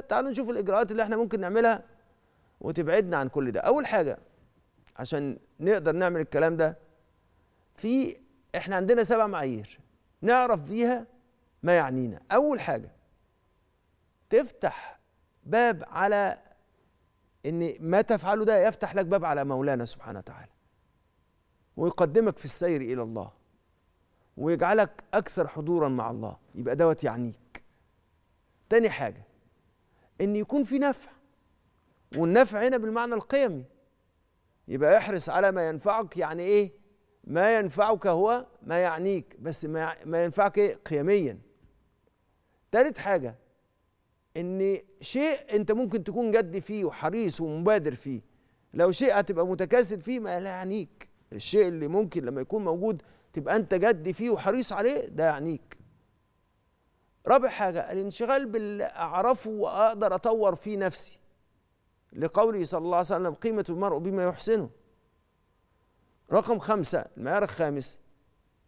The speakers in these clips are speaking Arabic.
تعالوا نشوف الإجراءات اللي احنا ممكن نعملها وتبعدنا عن كل ده أول حاجة عشان نقدر نعمل الكلام ده في احنا عندنا سبع معايير نعرف بيها ما يعنينا أول حاجة تفتح باب على ان ما تفعله ده يفتح لك باب على مولانا سبحانه وتعالى ويقدمك في السير الى الله ويجعلك اكثر حضورا مع الله يبقى دوت يعنيك تاني حاجه ان يكون في نفع والنفع هنا بالمعنى القيمي يبقى احرص على ما ينفعك يعني ايه ما ينفعك هو ما يعنيك بس ما, ما ينفعك إيه؟ قيميا تالت حاجه ان شيء انت ممكن تكون جد فيه وحريص ومبادر فيه لو شيء هتبقى متكاسل فيه ما لا يعنيك الشيء اللي ممكن لما يكون موجود تبقى انت جد فيه وحريص عليه ده يعنيك رابع حاجة الانشغال باللي أعرفه وأقدر أطور فيه نفسي لقوله صلى الله عليه وسلم قيمة المرء بما يحسنه رقم خمسة المعيار الخامس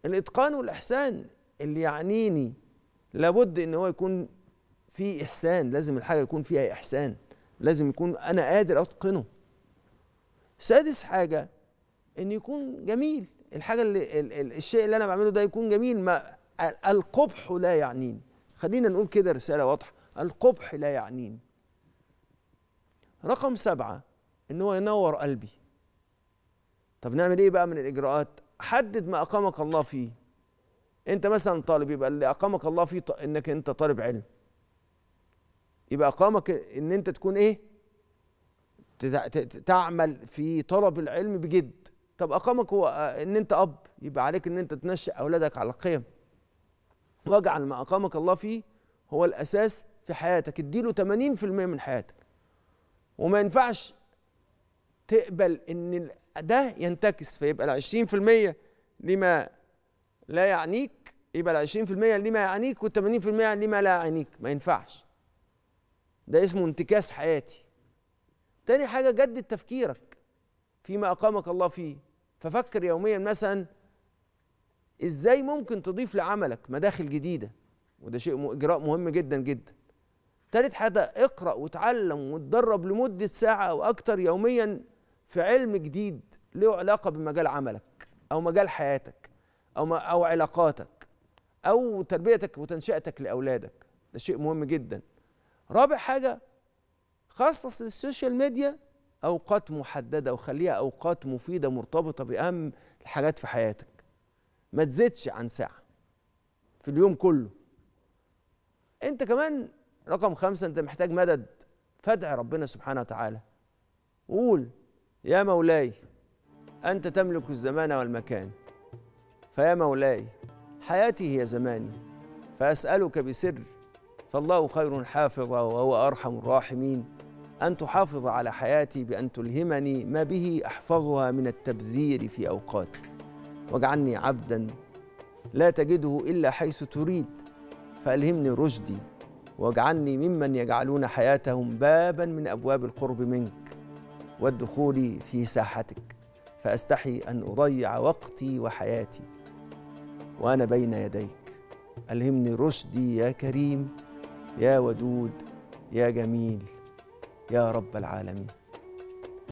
الإتقان والإحسان اللي يعنيني لابد إن هو يكون فيه إحسان لازم الحاجة يكون فيها إحسان لازم يكون أنا قادر أتقنه سادس حاجة إن يكون جميل الحاجة اللي الشيء اللي أنا بعمله ده يكون جميل ما القبح لا يعنيني خلينا نقول كده رسالة واضحة القبح لا يعنيني رقم سبعة ان هو ينور قلبي طب نعمل ايه بقى من الاجراءات حدد ما اقامك الله فيه انت مثلا طالب يبقى اللي اقامك الله فيه انك انت طالب علم يبقى اقامك ان انت تكون ايه تعمل في طلب العلم بجد طب اقامك هو آه، ان انت اب يبقى عليك ان انت تنشئ اولادك على القيم واجعل ما أقامك الله فيه هو الأساس في حياتك اديله 80% من حياتك وما ينفعش تقبل ان ده ينتكس فيبقى ال 20% لما لا يعنيك يبقى ال 20% لما يعنيك وال 80% لما لا يعنيك ما ينفعش ده اسمه انتكاس حياتي تاني حاجة جدد تفكيرك فيما أقامك الله فيه ففكر يوميا مثلا ازاي ممكن تضيف لعملك مداخل جديده وده شيء اجراء مهم جدا جدا تالت حاجه اقرا وتعلم وتدرب لمده ساعه او اكثر يوميا في علم جديد له علاقه بمجال عملك او مجال حياتك او او علاقاتك او تربيتك وتنشئتك لاولادك ده شيء مهم جدا رابع حاجه خصص للسوشيال ميديا اوقات محدده وخليها اوقات مفيده مرتبطه باهم الحاجات في حياتك ما تزيدش عن ساعة في اليوم كله انت كمان رقم خمسة انت محتاج مدد فادع ربنا سبحانه وتعالى قول يا مولاي أنت تملك الزمان والمكان فيا مولاي حياتي هي زماني فأسألك بسر فالله خير حافظ وهو أرحم الراحمين أن تحافظ على حياتي بأن تلهمني ما به أحفظها من التبذير في أوقاتي واجعلني عبدا لا تجده الا حيث تريد فالهمني رشدي واجعلني ممن يجعلون حياتهم بابا من ابواب القرب منك والدخول في ساحتك فاستحي ان اضيع وقتي وحياتي وانا بين يديك الهمني رشدي يا كريم يا ودود يا جميل يا رب العالمين